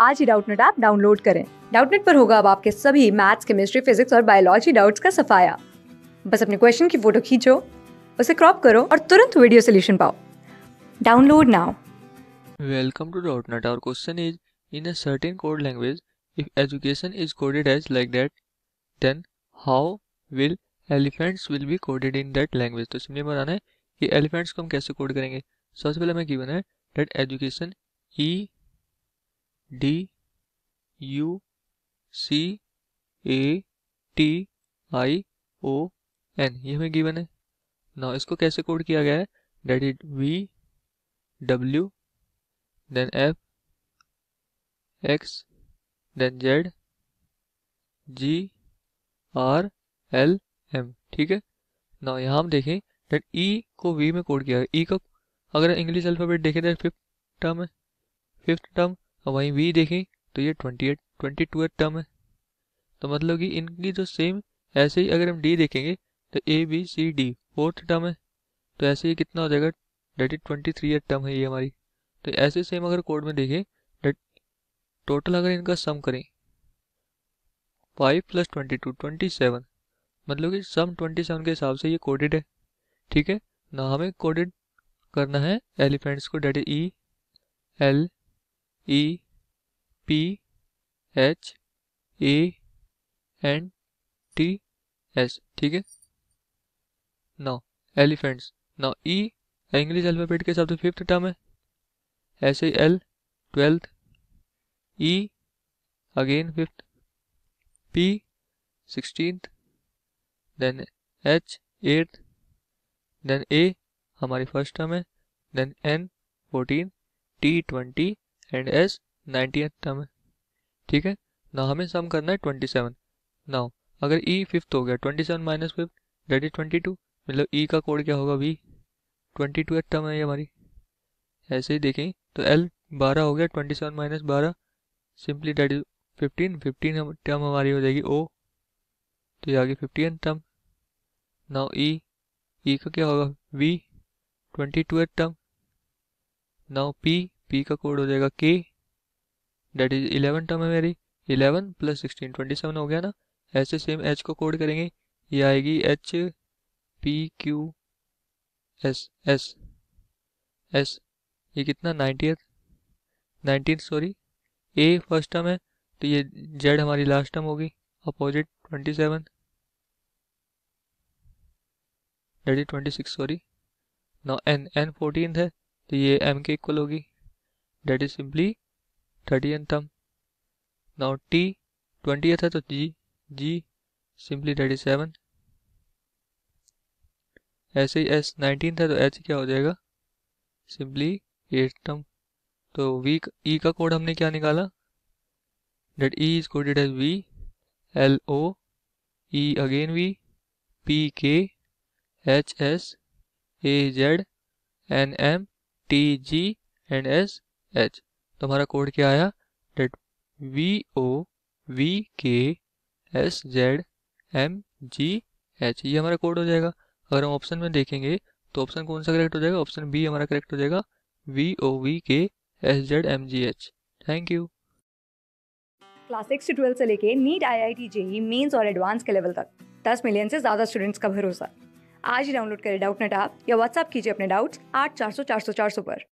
आज ही Doubtnut app download करें डाउटनेट पर होगा अब आपके सभी मैथ्स केमिस्ट्री फिजिक्स और बायोलॉजी डाउट्स का सफाया बस अपने क्वेश्चन की फोटो खींचो उसे क्रॉप करो और तुरंत वीडियो सोल्यूशन पाओ download now welcome to Doubtnut our question is in a certain code language if education is coded as like that then how will elephants will be coded in that language तो simply बताना है कि elephants को हम कैसे code करेंगे सबसे पहले हमें गिवन है that education E D U C A T I O N ये हमें गिवन है ना इसको कैसे कोड किया गया है that it V W then F X then Z G R L M ठीक है ना यहाँ हम देखें डेट ई e को वी में कोड किया है ई e का अगर इंग्लिश अल्फ़ाबेट देखें तो फिफ्थ टर्म है फिफ्थ टर्म और वहीं वी देखें तो ये twenty eight twenty two eight term है तो मतलब कि इनकी जो सेम ऐसे ही अगर हम डी देखेंगे तो A B C D fourth term है तो ऐसे ही कितना हो जाएगा that is twenty three eight term है ये हमारी तो ऐसे सेम अगर कोड में देखें टोटल अगर इनका सम करें five plus twenty two twenty seven मतलब कि सम ट्वेंटी सेवन के हिसाब से ये कोडेड है ठीक है ना हमें कोडेड करना है एलिफेंट्स को that E L E P H A N T S ठीक है नौ एलिफेंट्स नौ ई इंग्लिश अल्फ़ाबेट के हिसाब से फिफ्थ टर्म है ऐसे ही L twelfth E again fifth P sixteen then H eight then A हमारी फर्स्ट टर्म है then N fourteen T twenty and S nineteen term है ठीक है ना हमें सम करना है ट्वेंटी सेवन ना अगर ई e फिफ्थ हो गया twenty seven minus fifth that is twenty two मतलब ई e का कोड क्या होगा वी ट्वेंटी टू टर्म है ये हमारी ऐसे ही देखें तो एल बारह हो गया ट्वेंटी सेवन माइनस बारह simply that is fifteen fifteen term हमारी हो जाएगी ओ तो ये आगे फिफ्टी फिफ्टीन टर्म ना ई ई का क्या होगा V twenty two term now P P का कोड हो जाएगा के डेट इज इलेवन टर्म है मेरी eleven plus sixteen twenty seven हो गया ना ऐसे सेम एच को कोड करेंगे ये आएगी H P Q S S S ये कितना ninety nineteen sorry A first term है तो ये जेड हमारी लास्ट टर्म होगी opposite twenty seven that is twenty six sorry ना एन एन फोर्टीन है तो ये एम के इक्वल होगी that is simply thirty N थम नाउ टी ट्वेंटियथ है तो G G simply thirty seven ऐसे ही एस नाइनटीन था तो एच क्या हो जाएगा सिंपली एट थम तो वी ई का e कोड हमने क्या निकाला that E is coded as V L O E again V P K H S A Z N M T G and S H तो हमारा कोड क्या आया that V O V K S Z M G H ये हमारा code हो जाएगा अगर हम ऑप्शन में देखेंगे तो ऑप्शन कौन सा करेक्ट हो जाएगा ऑप्शन बी हमारा करेक्ट हो जाएगा V O V K S Z M G H thank you class six से ट्वेल्थ से लेके NEET I I T JEE mains और एडवांस के लेवल तक दस मिलियन से ज़्यादा स्टूडेंट्स का भरोसा आज ही डाउनलोड करें डाउट नेट आप या व्हाट्सअप कीजिए अपने डाउट्स आठ चार सौ चार सौ चार सौ पर